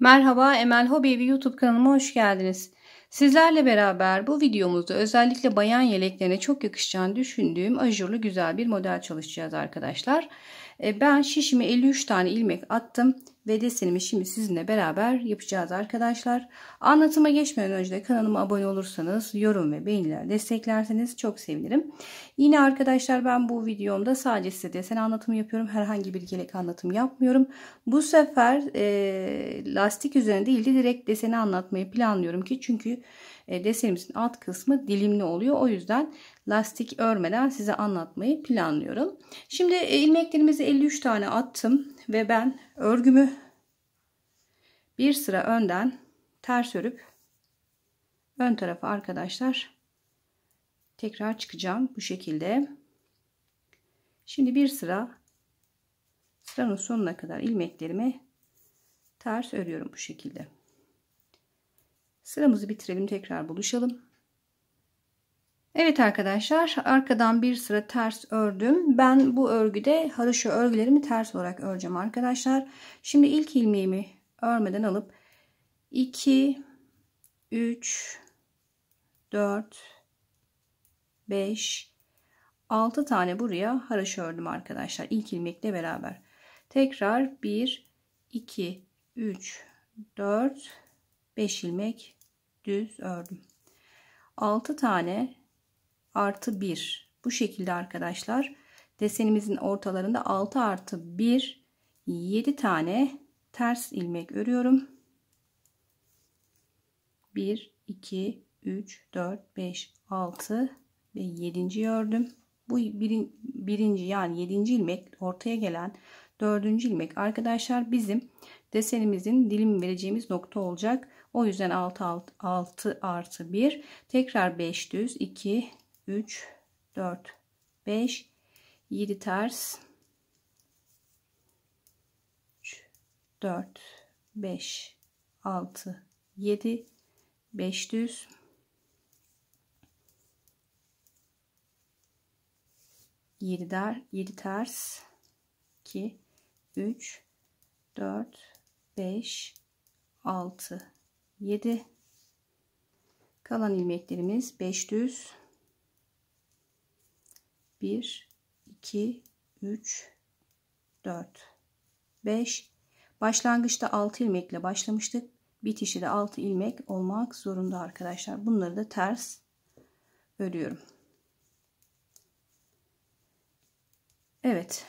Merhaba Emel Hobi Evi YouTube kanalıma hoş geldiniz. Sizlerle beraber bu videomuzda özellikle bayan yeleklerine çok yakışacağını düşündüğüm ajurlu güzel bir model çalışacağız arkadaşlar. E, ben şişime 53 tane ilmek attım ve desenimi şimdi sizinle beraber yapacağız arkadaşlar. Anlatıma geçmeden önce de kanalıma abone olursanız, yorum ve beğeniler desteklerseniz çok sevinirim. Yine arkadaşlar ben bu videomda sadece size desen anlatımı yapıyorum. Herhangi bir yelek anlatım yapmıyorum. Bu sefer e, lastik üzerine değil de direkt deseni anlatmayı planlıyorum ki çünkü e, desenimizin alt kısmı dilimli oluyor. O yüzden lastik örmeden size anlatmayı planlıyorum. Şimdi e, ilmeklerimizi 53 tane attım ve ben örgümü bir sıra önden ters örüp ön tarafa arkadaşlar tekrar çıkacağım bu şekilde. Şimdi bir sıra sıranın sonuna kadar ilmeklerimi ters örüyorum bu şekilde. Sıramızı bitirelim tekrar buluşalım. Evet arkadaşlar arkadan bir sıra ters ördüm. Ben bu örgüde haroşa örgülerimi ters olarak öreceğim arkadaşlar. Şimdi ilk ilmeğimi örmeden alıp 2 3 4 5 6 tane buraya haroşa ördüm arkadaşlar. İlk ilmekle beraber. Tekrar 1 2 3 4 5 ilmek düz ördüm. 6 tane artı 1. Bu şekilde arkadaşlar desenimizin ortalarında 6 artı 1 7 tane ters ilmek örüyorum. 1, 2, 3, 4, 5, 6 ve 7. ördüm. Bu birin, birinci yani 7. ilmek ortaya gelen 4. ilmek arkadaşlar bizim desenimizin dilim vereceğimiz nokta olacak. O yüzden 6, 6, 6 artı 1 tekrar 5 düz 2 3 4 5 7 ters 3 4 5 6 7 5 düz 7 dar 7 ters 2 3 4 5 6 7 kalan ilmeklerimiz 5 düz 1, 2, 3, 4, 5. Başlangıçta 6 ilmekle başlamıştık. Bitişi de 6 ilmek olmak zorunda arkadaşlar. Bunları da ters örüyorum. Evet.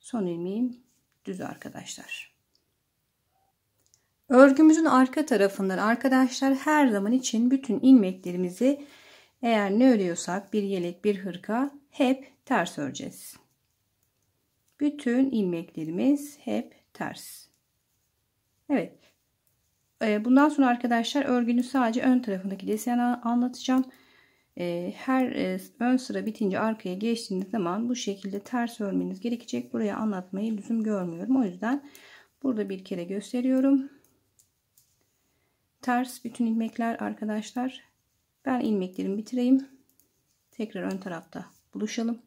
Son ilmeğim düz arkadaşlar. Örgümüzün arka tarafından arkadaşlar her zaman için bütün ilmeklerimizi eğer ne örüyorsak bir yelek bir hırka hep ters öreceğiz. Bütün ilmeklerimiz hep ters. Evet. Ee, bundan sonra arkadaşlar örgünün sadece ön tarafındaki deseni anlatacağım. Ee, her e, ön sıra bitince arkaya geçtiğiniz zaman bu şekilde ters örmeniz gerekecek. Buraya anlatmayı lüzum görmüyorum. O yüzden burada bir kere gösteriyorum. Ters bütün ilmekler arkadaşlar. Ben ilmeklerimi bitireyim. Tekrar ön tarafta buluşalım.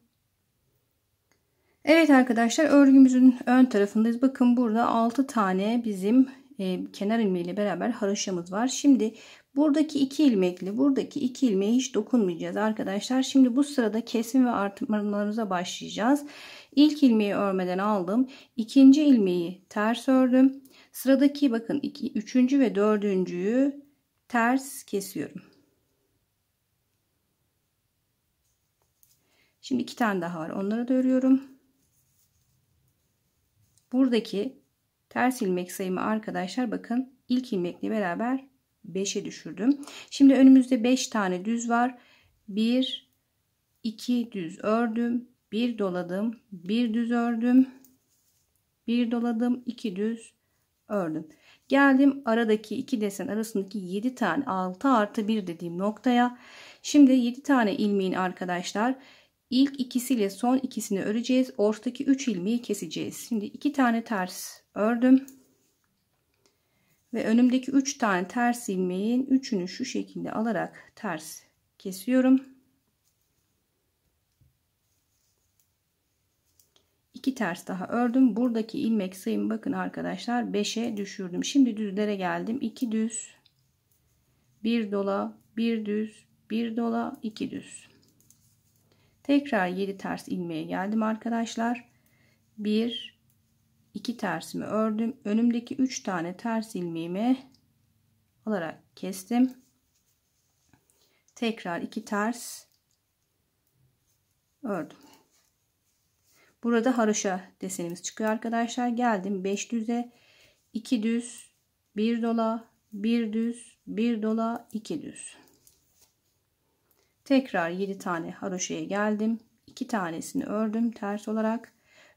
Evet arkadaşlar örgümüzün ön tarafındayız. Bakın burada 6 tane bizim e, kenar ilmeğiyle beraber haroşamız var. Şimdi buradaki 2 ilmekli buradaki 2 ilmeğe hiç dokunmayacağız arkadaşlar. Şimdi bu sırada kesim ve artırmalarımıza başlayacağız. İlk ilmeği örmeden aldım. ikinci ilmeği ters ördüm. Sıradaki bakın 2, 3. ve dördüncüyü ters kesiyorum. Şimdi iki tane daha var. Onları da örüyorum. Buradaki ters ilmek sayımı arkadaşlar bakın ilk ilmekle beraber 5'e düşürdüm. Şimdi önümüzde 5 tane düz var. 1 2 düz ördüm. 1 doladım. 1 düz ördüm. 1 doladım. 2 düz ördüm. Geldim aradaki iki desen arasındaki 7 tane 6 artı 1 dediğim noktaya. Şimdi 7 tane ilmeğin arkadaşlar İlk ikisiyle son ikisini öreceğiz. Ortadaki 3 ilmeği keseceğiz. Şimdi iki tane ters ördüm. Ve önümdeki 3 tane ters ilmeğin üçünü şu şekilde alarak ters kesiyorum. 2 ters daha ördüm. Buradaki ilmek sayım bakın arkadaşlar 5'e düşürdüm. Şimdi düzlere geldim. 2 düz, 1 dola, 1 düz, 1 dola, 2 düz. Tekrar 7 ters ilmeğe geldim arkadaşlar. 1 2 tersimi ördüm. Önümdeki 3 tane ters ilmeğimi alarak kestim. Tekrar 2 ters ördüm. Burada haroşa desenimiz çıkıyor arkadaşlar. Geldim 5 düze 2 düz 1 dola 1 düz 1 dola 2 düz. Tekrar 7 tane haroşaya geldim. 2 tanesini ördüm ters olarak.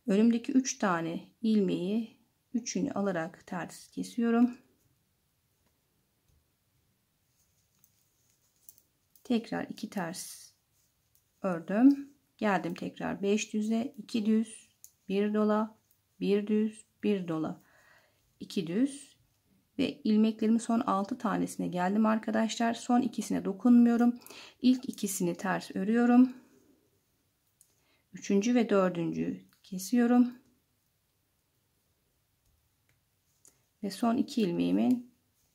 Önümdeki 3 tane ilmeği üçünü alarak ters kesiyorum. Tekrar 2 ters ördüm. Geldim tekrar 5 düze, 2 düz, 1 dola, 1 düz, 1 dola, 2 düz, ve ilmeklerimin son 6 tanesine geldim arkadaşlar. Son ikisine dokunmuyorum. İlk ikisini ters örüyorum. Üçüncü ve dördüncü kesiyorum. Ve son iki ilmeğimi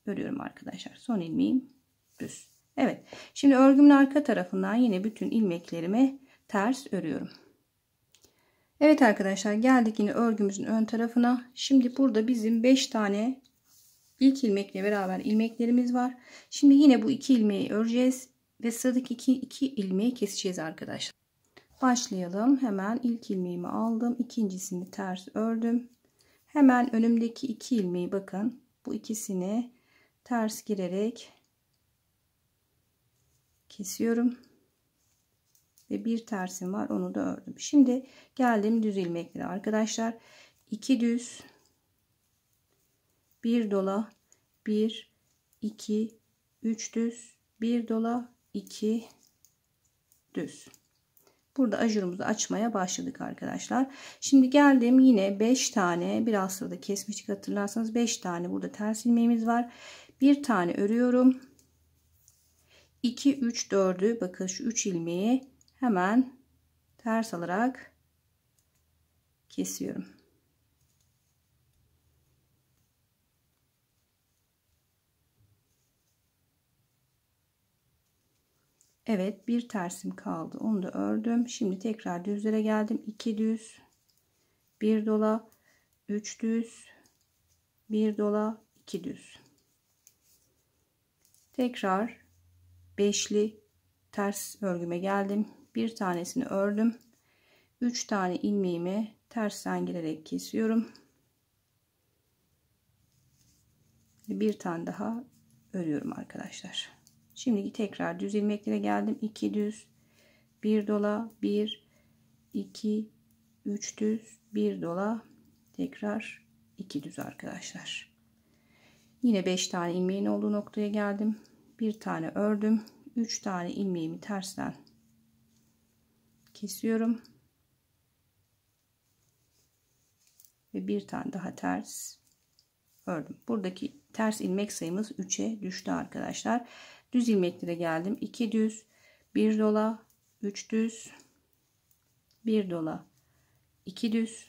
örüyorum arkadaşlar. Son ilmeğim düz. Evet. Şimdi örgümün arka tarafından yine bütün ilmeklerimi ters örüyorum. Evet arkadaşlar geldik yine örgümüzün ön tarafına. Şimdi burada bizim 5 tane ilk ilmekle beraber ilmeklerimiz var. Şimdi yine bu iki ilmeği öreceğiz ve sıradaki iki, iki ilmeği keseceğiz arkadaşlar. Başlayalım. Hemen ilk ilmeğimi aldım. ikincisini ters ördüm. Hemen önümdeki iki ilmeği bakın. Bu ikisini ters girerek kesiyorum. Ve bir tersim var. Onu da ördüm. Şimdi geldim düz ilmeklere arkadaşlar. 2 düz bir dola 1 2 3 düz bir dola 2 düz burada ajurumuzu açmaya başladık arkadaşlar şimdi geldim yine 5 tane biraz sırada kesmiştik hatırlarsanız 5 tane burada ters ilmeğimiz var bir tane örüyorum 2 3 4'ü bakın şu 3 ilmeği hemen ters alarak kesiyorum Evet bir tersim kaldı. Onu da ördüm. Şimdi tekrar düzlere geldim. 2 düz, 1 dola, 3 düz, 1 dola, 2 düz. Tekrar beşli ters örgüme geldim. Bir tanesini ördüm. 3 tane ilmeğimi tersten girerek kesiyorum. Bir tane daha örüyorum arkadaşlar. Şimdi tekrar düz ilmeklere geldim. 2 düz, 1 dola, 1, 2, 3 düz, 1 dola, tekrar 2 düz arkadaşlar. Yine 5 tane ilmeğin olduğu noktaya geldim. 1 tane ördüm. 3 tane ilmeğimi tersten kesiyorum. Ve bir tane daha ters ördüm. Buradaki ters ilmek sayımız 3'e düştü arkadaşlar. Düz ilmeklere geldim. 2 düz, 1 dola, 3 düz, 1 dola, 2 düz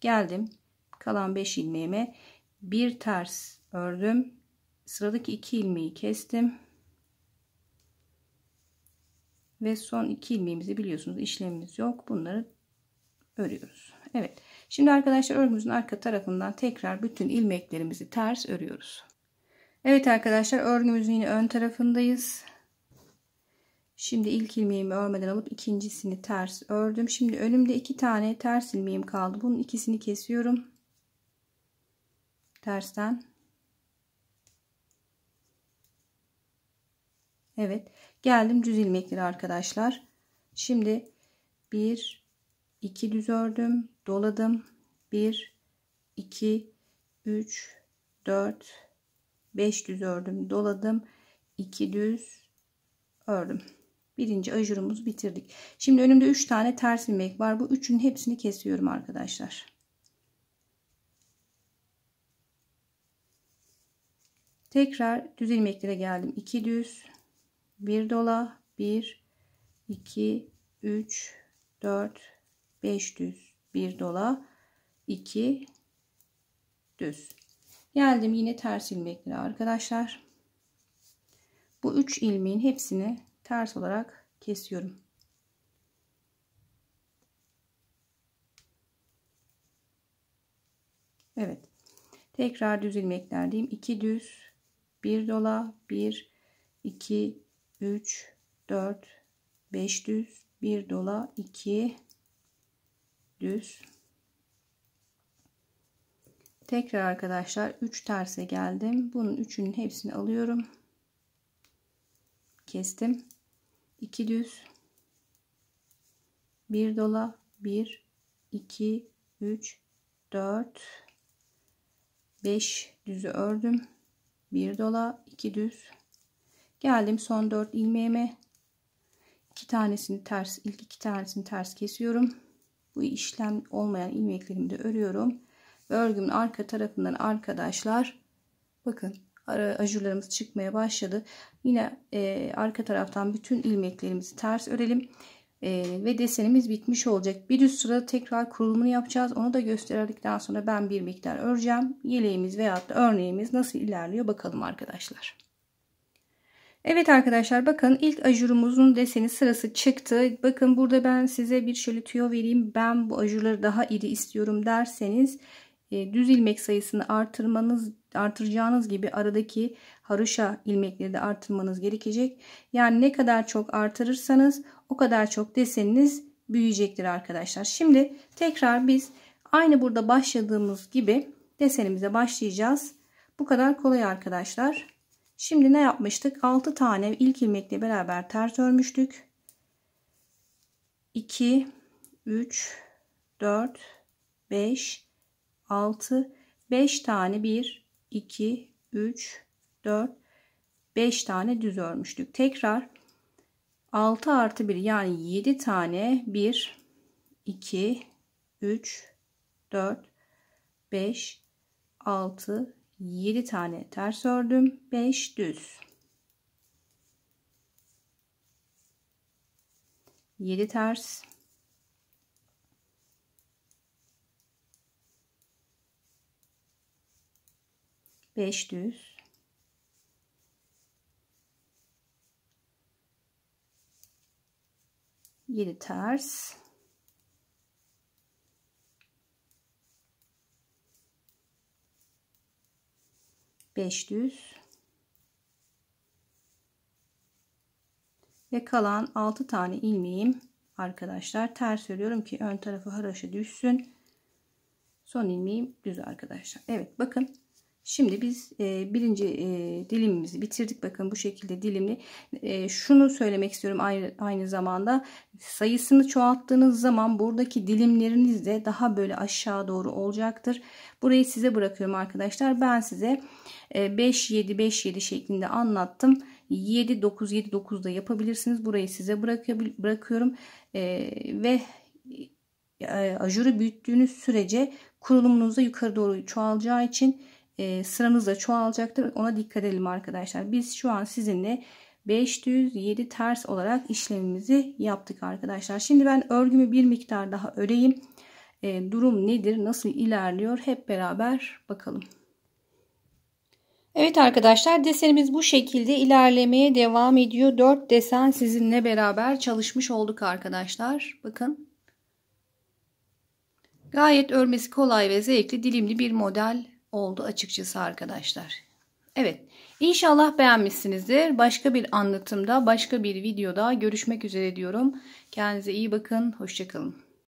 geldim. Kalan 5 ilmeğime bir ters ördüm. Sıradaki 2 ilmeği kestim. Ve son 2 ilmeğimizi biliyorsunuz işlemimiz yok. Bunları örüyoruz. Evet. Şimdi arkadaşlar örgümüzün arka tarafından tekrar bütün ilmeklerimizi ters örüyoruz. Evet arkadaşlar örgümüzün yine ön tarafındayız. Şimdi ilk ilmeğimi örmeden alıp ikincisini ters ördüm. Şimdi önümde iki tane ters ilmeğim kaldı. Bunun ikisini kesiyorum. Tersten. Evet. Geldim düz ilmekleri arkadaşlar. Şimdi bir iki düz ördüm. Doladım. bir iki üç dört 5 düz ördüm doladım 2 düz ördüm birinci ajurumuzu bitirdik şimdi önümde 3 tane ters ilmek var bu üçünün hepsini kesiyorum arkadaşlar tekrar düz ilmeklere geldim 2 düz 1 dola 1 2 3 4 5 düz 1 dola 2 düz Geldim yine ters ilmekleri arkadaşlar. Bu üç ilmeğin hepsini ters olarak kesiyorum. Evet. Tekrar düz ilmeklerdeyim. 2 düz, 1 dola, 1 2 3 4 5 düz, 1 dola, 2 düz tekrar arkadaşlar 3 terse geldim bunun üçünün hepsini alıyorum kestim 2 düz 1 dola 1 2 3 4 5 düzü ördüm 1 dola 2 düz geldim son 4 ilmeğime 2 tanesini ters ilk 2 tanesini ters kesiyorum bu işlem olmayan ilmeklerimi de örüyorum ve örgümün arka tarafından arkadaşlar bakın ajurlarımız çıkmaya başladı. Yine e, arka taraftan bütün ilmeklerimizi ters örelim. E, ve desenimiz bitmiş olacak. Bir üst sırada tekrar kurulumunu yapacağız. Onu da gösterdikten sonra ben bir miktar öreceğim. Yeleğimiz veyahut da örneğimiz nasıl ilerliyor bakalım arkadaşlar. Evet arkadaşlar bakın ilk ajurumuzun deseni sırası çıktı. Bakın burada ben size bir şöyle tüyo vereyim. Ben bu ajurları daha iri istiyorum derseniz e, düz ilmek sayısını artırmanız artıracağınız gibi aradaki haroşa ilmekleri de artırmanız gerekecek. Yani ne kadar çok artırırsanız o kadar çok deseniniz büyüyecektir arkadaşlar. Şimdi tekrar biz aynı burada başladığımız gibi desenimize başlayacağız. Bu kadar kolay arkadaşlar. Şimdi ne yapmıştık? 6 tane ilk ilmekle beraber ters örmüştük. 2 3 4 5 6, 5 tane 1, 2, 3, 4, 5 tane düz örmüştük. Tekrar 6 artı 1 yani 7 tane 1, 2, 3, 4, 5, 6, 7 tane ters ördüm. 5 düz. 7 ters 5 düz. Yedi ters. Beş düz. Ve kalan 6 tane ilmeğim arkadaşlar ters örüyorum ki ön tarafı haraşa düşsün. Son ilmeğim düz arkadaşlar. Evet bakın Şimdi biz e, birinci e, dilimimizi bitirdik. Bakın bu şekilde dilimli. E, şunu söylemek istiyorum aynı, aynı zamanda. Sayısını çoğalttığınız zaman buradaki dilimleriniz de daha böyle aşağı doğru olacaktır. Burayı size bırakıyorum arkadaşlar. Ben size 5 7 5 7 şeklinde anlattım. 7 9 7 9 da yapabilirsiniz. Burayı size bırakıyorum. E, ve e, ajuru büyüttüğünüz sürece kurulumunuz da yukarı doğru çoğalacağı için e, sıramız da çoğalacaktır. Ona dikkat edelim arkadaşlar. Biz şu an sizinle 507 ters olarak işlemimizi yaptık arkadaşlar. Şimdi ben örgümü bir miktar daha öreyim. E, durum nedir? Nasıl ilerliyor? Hep beraber bakalım. Evet arkadaşlar desenimiz bu şekilde ilerlemeye devam ediyor. 4 desen sizinle beraber çalışmış olduk arkadaşlar. Bakın. Gayet örmesi kolay ve zevkli dilimli bir model oldu açıkçası arkadaşlar. Evet inşallah beğenmişsinizdir. Başka bir anlatımda başka bir videoda görüşmek üzere diyorum. Kendinize iyi bakın. Hoşçakalın.